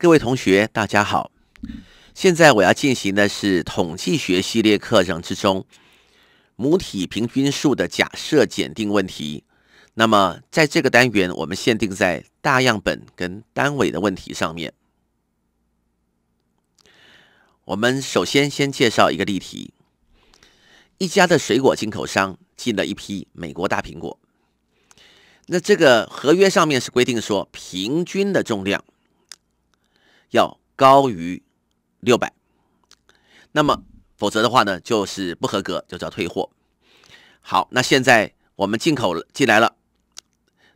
各位同学，大家好。现在我要进行的是统计学系列课程之中母体平均数的假设检定问题。那么，在这个单元，我们限定在大样本跟单位的问题上面。我们首先先介绍一个例题：一家的水果进口商进了一批美国大苹果，那这个合约上面是规定说平均的重量。要高于六百，那么否则的话呢，就是不合格，就叫退货。好，那现在我们进口进来了，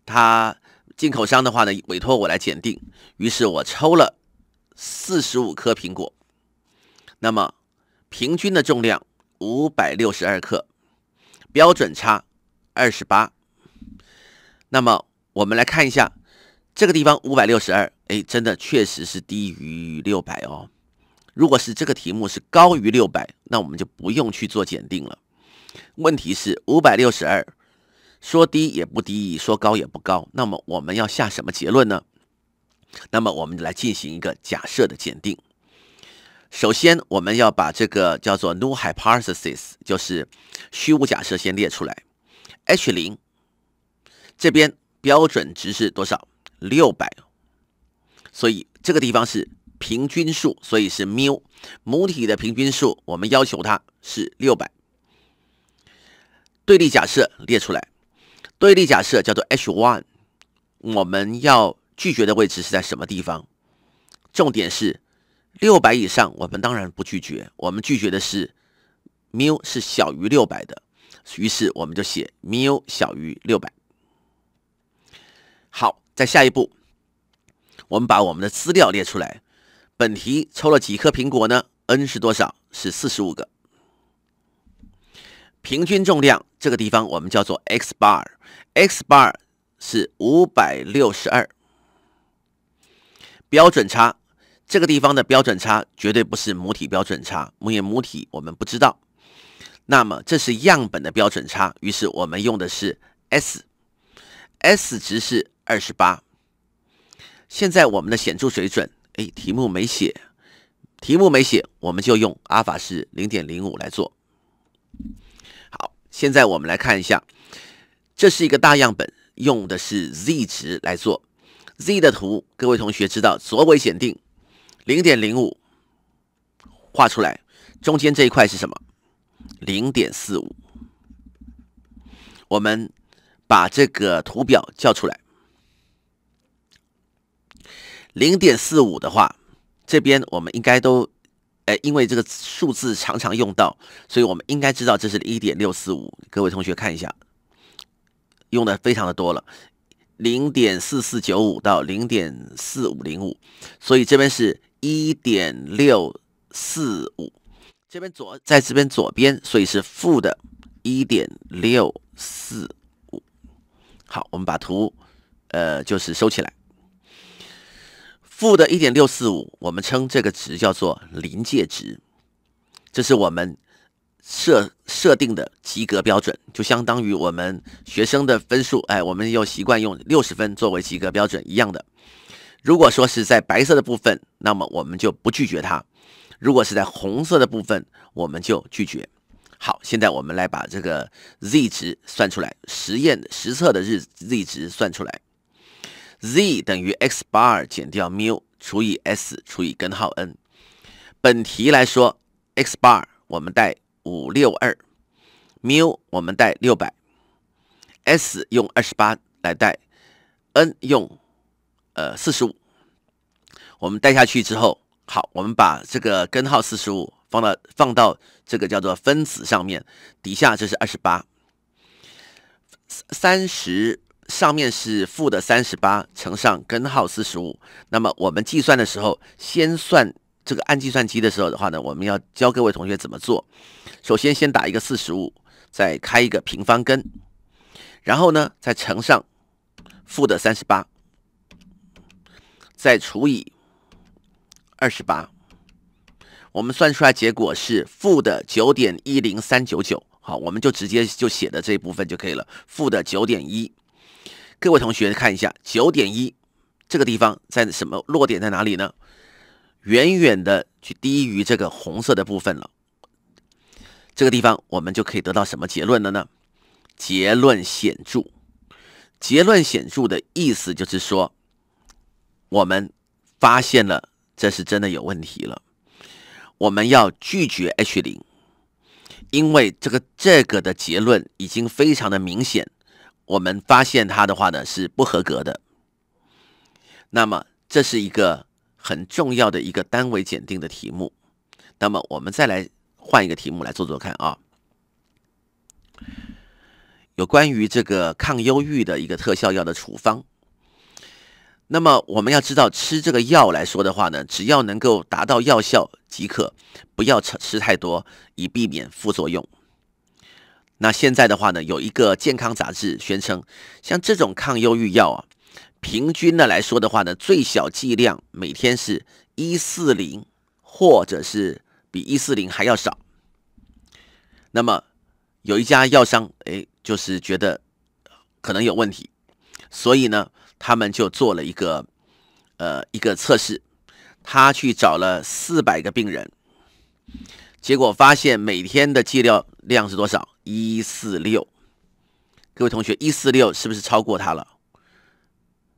他进口商的话呢，委托我来检定，于是我抽了四十五颗苹果，那么平均的重量五百六十二克，标准差二十八，那么我们来看一下。这个地方五百六十二，哎，真的确实是低于六百哦。如果是这个题目是高于六百，那我们就不用去做检定了。问题是五百六十二，说低也不低，说高也不高。那么我们要下什么结论呢？那么我们来进行一个假设的检定。首先，我们要把这个叫做 null hypothesis，就是虚无假设，先列出来。H 零这边标准值是多少？六百，所以这个地方是平均数，所以是缪母体的平均数。我们要求它是六百。对立假设列出来，对立假设叫做 H one。我们要拒绝的位置是在什么地方？重点是六百以上，我们当然不拒绝，我们拒绝的是缪是小于六百的。于是我们就写缪小于六百。好。在下一步，我们把我们的资料列出来。本题抽了几颗苹果呢？n 是多少？是四十五个。平均重量这个地方我们叫做 x bar，x bar 是五百六十二。标准差这个地方的标准差绝对不是母体标准差，因为母体我们不知道。那么这是样本的标准差，于是我们用的是 s，s 值是。二十八。现在我们的显著水准，哎，题目没写，题目没写，我们就用阿尔法是零点零五来做。好，现在我们来看一下，这是一个大样本，用的是 Z 值来做。Z 的图，各位同学知道左尾显定零点零五，画出来，中间这一块是什么？零点四五。我们把这个图表叫出来。零点四五的话，这边我们应该都，呃，因为这个数字常常用到，所以我们应该知道这是一点六四五。各位同学看一下，用的非常的多了。零点四四九五到零点四五零五，所以这边是一点六四五，这边左在这边左边，所以是负的，一点六四五。好，我们把图，呃，就是收起来。负的1.645，我们称这个值叫做临界值，这是我们设设定的及格标准，就相当于我们学生的分数，哎，我们又习惯用六十分作为及格标准一样的。如果说是在白色的部分，那么我们就不拒绝它；如果是在红色的部分，我们就拒绝。好，现在我们来把这个 z 值算出来，实验实测的日 z 值算出来。z 等于 x bar 减掉缪除以 s 除以根号 n。本题来说，x bar 我们带五六二，缪我们带六百，s 用二十八来带，n 用呃四十五。我们带下去之后，好，我们把这个根号四十五放到放到这个叫做分子上面，底下这是二十八，三十。上面是负的三十八乘上根号四十五，那么我们计算的时候，先算这个按计算机的时候的话呢，我们要教各位同学怎么做。首先先打一个四十五，再开一个平方根，然后呢再乘上负的三十八，再除以二十八，我们算出来结果是负的九点一零三九九。好，我们就直接就写的这一部分就可以了，负的九点一。各位同学看一下，九点一这个地方在什么落点在哪里呢？远远的去低于这个红色的部分了。这个地方我们就可以得到什么结论了呢？结论显著。结论显著的意思就是说，我们发现了这是真的有问题了。我们要拒绝 H 零，因为这个这个的结论已经非常的明显。我们发现它的话呢是不合格的，那么这是一个很重要的一个单位检定的题目。那么我们再来换一个题目来做做看啊，有关于这个抗忧郁的一个特效药的处方。那么我们要知道，吃这个药来说的话呢，只要能够达到药效即可，不要吃吃太多，以避免副作用。那现在的话呢，有一个健康杂志宣称，像这种抗忧郁药啊，平均的来说的话呢，最小剂量每天是一四零，或者是比一四零还要少。那么有一家药商哎，就是觉得可能有问题，所以呢，他们就做了一个呃一个测试，他去找了四百个病人，结果发现每天的剂量量是多少？一四六，各位同学，一四六是不是超过它了？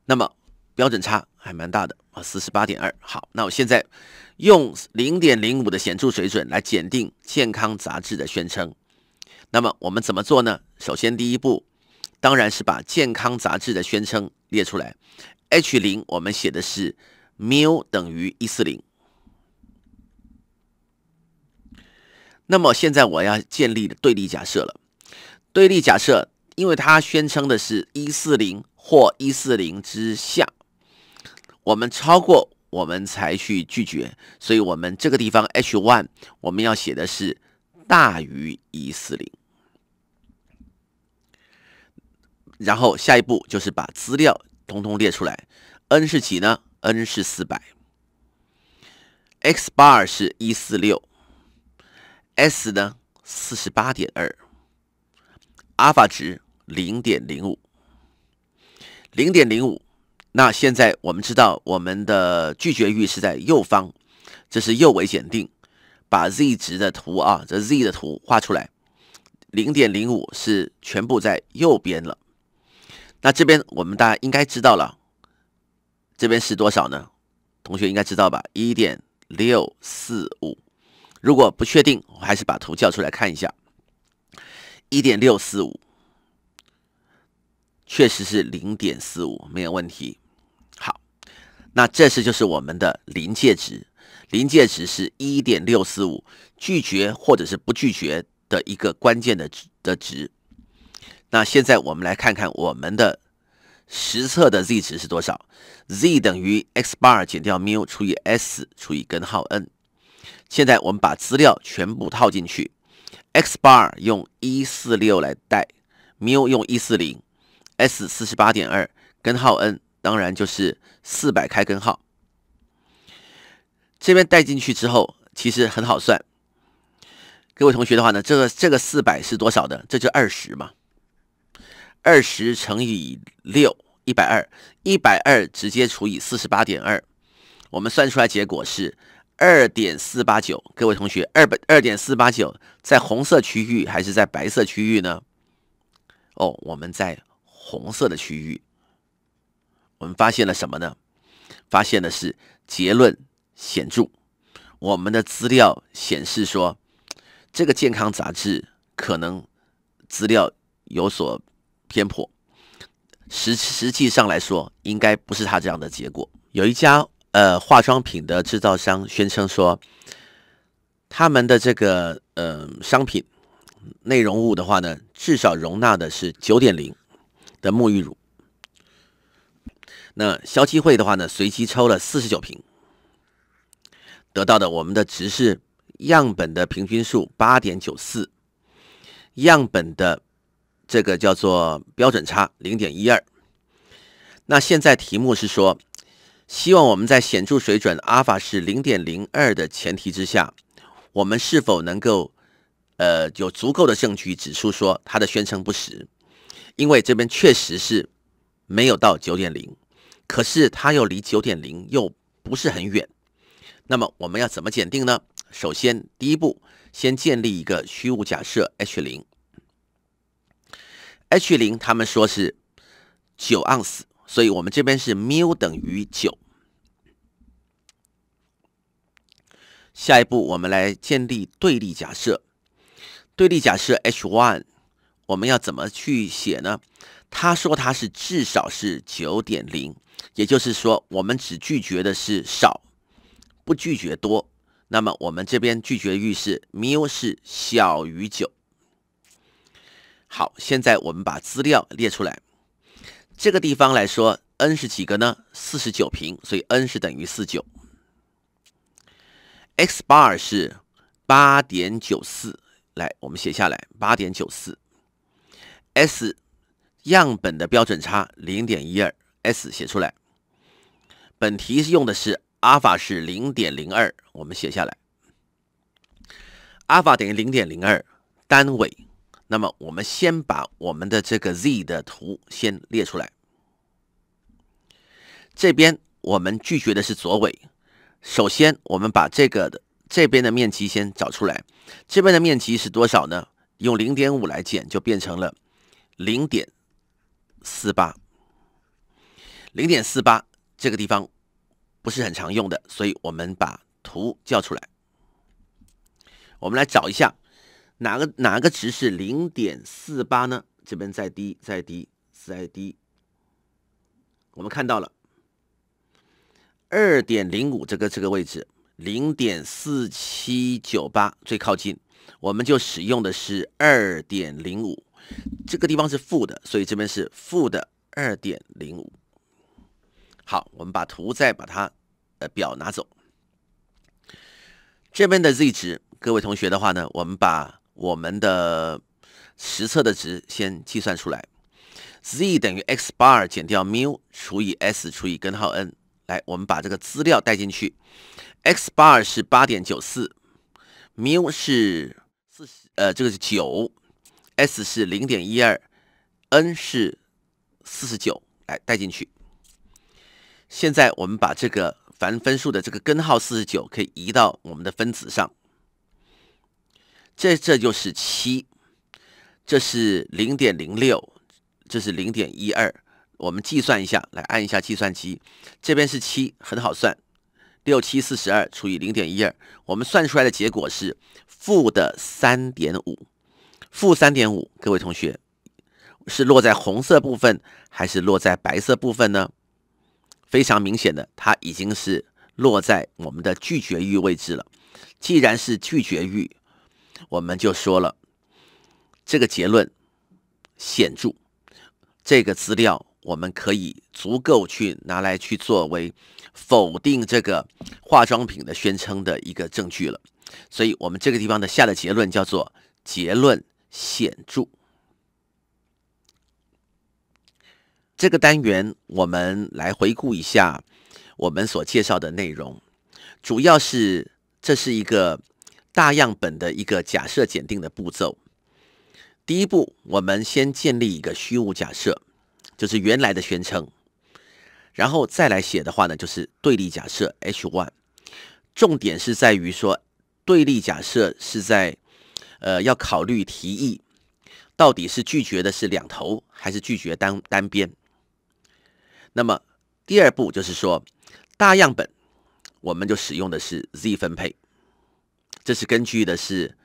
那么标准差还蛮大的啊，四十八点二。好，那我现在用零点零五的显著水准来检定健康杂志的宣称。那么我们怎么做呢？首先第一步，当然是把健康杂志的宣称列出来。H 零我们写的是 mu 等于一四零。那么现在我要建立对立假设了。对立假设，因为它宣称的是一四零或一四零之下，我们超过我们才去拒绝，所以我们这个地方 h one 我们要写的是大于一四零。然后下一步就是把资料通通列出来，n 是几呢？n 是四百，x bar 是一四六。S 呢，四十八点二，阿尔法值零点零五，零点零五。那现在我们知道我们的拒绝域是在右方，这是右尾检定，把 Z 值的图啊，这 Z 的图画出来，零点零五是全部在右边了。那这边我们大家应该知道了，这边是多少呢？同学应该知道吧？一点六四五。如果不确定，我还是把图叫出来看一下。一点六四五，确实是零点四五，没有问题。好，那这是就是我们的临界值，临界值是一点六四五，拒绝或者是不拒绝的一个关键的值的值。那现在我们来看看我们的实测的 Z 值是多少？Z 等于 X bar 减掉缪除以 S 除以根号 n。现在我们把资料全部套进去，x bar 用一四六来代，缪用一四零，s 四十八点二，根号 n 当然就是四百开根号。这边带进去之后，其实很好算。各位同学的话呢，这个这个四百是多少的？这就二十嘛，二十乘以六一百二，一百二直接除以四十八点二，我们算出来结果是。二点四八九，各位同学，二百二点四八九，在红色区域还是在白色区域呢？哦，我们在红色的区域。我们发现了什么呢？发现的是结论显著。我们的资料显示说，这个健康杂志可能资料有所偏颇。实实际上来说，应该不是他这样的结果。有一家。呃，化妆品的制造商宣称说，他们的这个呃商品内容物的话呢，至少容纳的是九点零的沐浴乳。那消基会的话呢，随机抽了四十九瓶，得到的我们的值是样本的平均数八点九四，样本的这个叫做标准差零点一二。那现在题目是说。希望我们在显著水准阿尔法是零点零二的前提之下，我们是否能够呃有足够的证据指出说他的宣称不实？因为这边确实是没有到九点零，可是他又离九点零又不是很远。那么我们要怎么检定呢？首先第一步，先建立一个虚无假设 H 零，H 零他们说是九盎司。所以我们这边是 mu 等于九。下一步，我们来建立对立假设。对立假设 H one 我们要怎么去写呢？他说他是至少是九点零，也就是说，我们只拒绝的是少，不拒绝多。那么我们这边拒绝域是 mu 是小于九。好，现在我们把资料列出来。这个地方来说，n 是几个呢？四十九平，所以 n 是等于四九。x bar 是八点九四，来我们写下来八点九四。s 样本的标准差零点一二，s 写出来。本题是用的是阿尔法是零点零二，我们写下来。阿尔法等于零点零二，单位。那么我们先把我们的这个 Z 的图先列出来。这边我们拒绝的是左尾。首先，我们把这个的这边的面积先找出来。这边的面积是多少呢？用零点五来减，就变成了零点四八。零点四八这个地方不是很常用的，所以我们把图叫出来。我们来找一下。哪个哪个值是零点四八呢？这边再低，再低，再低。我们看到了二点零五这个这个位置，零点四七九八最靠近，我们就使用的是二点零五。这个地方是负的，所以这边是负的二点零五。好，我们把图再把它呃表拿走。这边的 Z 值，各位同学的话呢，我们把。我们的实测的值先计算出来，z 等于 x bar 减掉缪除以 s 除以根号 n。来，我们把这个资料带进去，x bar 是八点九四，缪是四十，呃，这个是九，s 是零点一二，n 是四十九。来，带进去。现在我们把这个繁分数的这个根号四十九可以移到我们的分子上。这这就是七，这是零点零六，这是零点一二。我们计算一下，来按一下计算机。这边是七，很好算，六七四十二除以零点一二，我们算出来的结果是负的三点五，负三点五。各位同学是落在红色部分还是落在白色部分呢？非常明显的，它已经是落在我们的拒绝域位置了。既然是拒绝域。我们就说了，这个结论显著，这个资料我们可以足够去拿来去作为否定这个化妆品的宣称的一个证据了。所以，我们这个地方的下的结论叫做结论显著。这个单元我们来回顾一下我们所介绍的内容，主要是这是一个。大样本的一个假设检定的步骤，第一步，我们先建立一个虚无假设，就是原来的宣称，然后再来写的话呢，就是对立假设 h one。重点是在于说，对立假设是在，呃，要考虑提议到底是拒绝的是两头，还是拒绝单单边。那么第二步就是说，大样本我们就使用的是 Z 分配。这是根据的是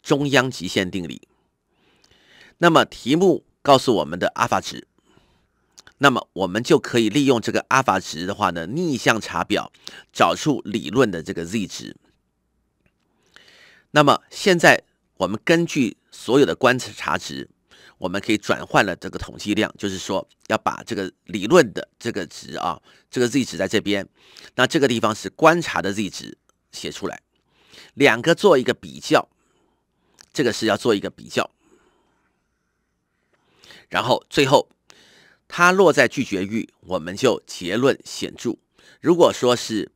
中央极限定理。那么题目告诉我们的阿尔法值，那么我们就可以利用这个阿尔法值的话呢，逆向查表，找出理论的这个 z 值。那么现在我们根据所有的观察值，我们可以转换了这个统计量，就是说要把这个理论的这个值啊，这个 z 值在这边，那这个地方是观察的 z 值写出来。两个做一个比较，这个是要做一个比较，然后最后它落在拒绝域，我们就结论显著；如果说是，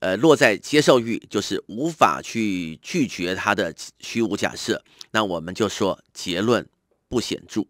呃落在接受域，就是无法去拒绝它的虚无假设，那我们就说结论不显著。